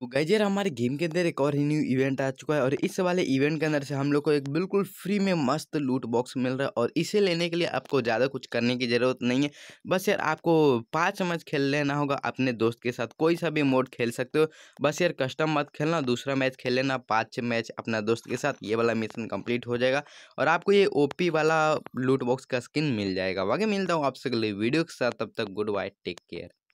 तो गैजर हमारे गेम के अंदर एक और ही न्यू इवेंट आ चुका है और इस वाले इवेंट के अंदर से हम लोग को एक बिल्कुल फ्री में मस्त लूट बॉक्स मिल रहा है और इसे लेने के लिए आपको ज़्यादा कुछ करने की ज़रूरत नहीं है बस यार आपको पाँच मैच खेल लेना होगा अपने दोस्त के साथ कोई सा भी मोड खेल सकते हो बस यार कस्टम मत खेलना दूसरा मैच खेल लेना पाँच मैच अपना दोस्त के साथ ये वाला मिशन कम्प्लीट हो जाएगा और आपको ये ओ वाला लूट बॉक्स का स्किन मिल जाएगा वाकई मिलता हूँ आपसे अगले वीडियो के साथ तब तक गुड बाय टेक केयर